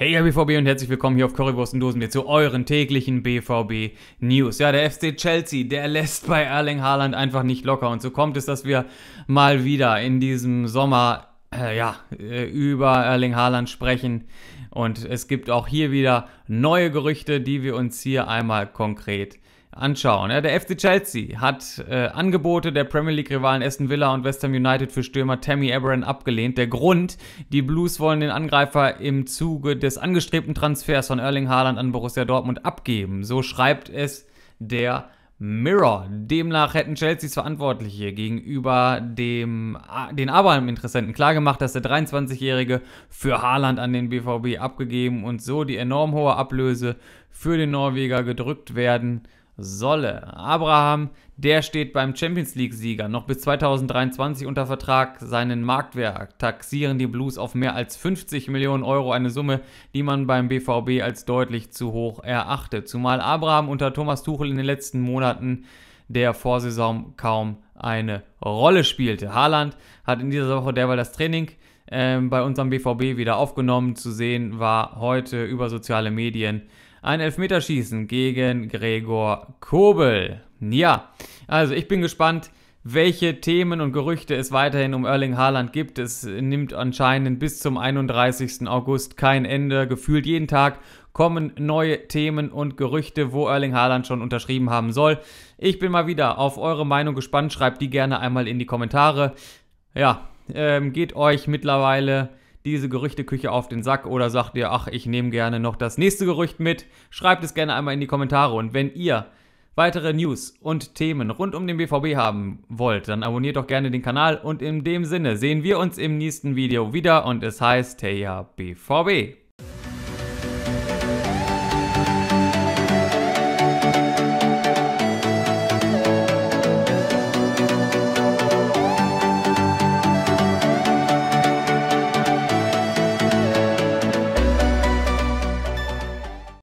Hey, ihr BVB und herzlich willkommen hier auf Currywurst und Dosen zu euren täglichen BVB News. Ja, der FC Chelsea, der lässt bei Erling Haaland einfach nicht locker und so kommt es, dass wir mal wieder in diesem Sommer äh, ja, äh, über Erling Haaland sprechen und es gibt auch hier wieder neue Gerüchte, die wir uns hier einmal konkret anschauen. Ja, der FC Chelsea hat äh, Angebote der Premier League-Rivalen Aston Villa und West Ham United für Stürmer Tammy Abraham abgelehnt. Der Grund, die Blues wollen den Angreifer im Zuge des angestrebten Transfers von Erling Haaland an Borussia Dortmund abgeben. So schreibt es der Mirror. Demnach hätten Chelseas Verantwortliche gegenüber dem, den Abraham-Interessenten klargemacht, dass der 23-Jährige für Haaland an den BVB abgegeben und so die enorm hohe Ablöse für den Norweger gedrückt werden solle. Abraham, der steht beim Champions League-Sieger noch bis 2023 unter Vertrag. Seinen Marktwert taxieren die Blues auf mehr als 50 Millionen Euro, eine Summe, die man beim BVB als deutlich zu hoch erachtet. Zumal Abraham unter Thomas Tuchel in den letzten Monaten der Vorsaison kaum eine Rolle spielte. Haaland hat in dieser Woche derweil das Training ähm, bei unserem BVB wieder aufgenommen. Zu sehen war heute über soziale Medien ein Elfmeterschießen gegen Gregor Kobel. Ja, also ich bin gespannt, welche Themen und Gerüchte es weiterhin um Erling Haaland gibt. Es nimmt anscheinend bis zum 31. August kein Ende. Gefühlt jeden Tag kommen neue Themen und Gerüchte, wo Erling Haaland schon unterschrieben haben soll. Ich bin mal wieder auf eure Meinung gespannt. Schreibt die gerne einmal in die Kommentare. Ja, ähm, geht euch mittlerweile diese Gerüchteküche auf den Sack oder sagt ihr, ach, ich nehme gerne noch das nächste Gerücht mit? Schreibt es gerne einmal in die Kommentare und wenn ihr weitere News und Themen rund um den BVB haben wollt, dann abonniert doch gerne den Kanal und in dem Sinne sehen wir uns im nächsten Video wieder und es heißt Heya BVB.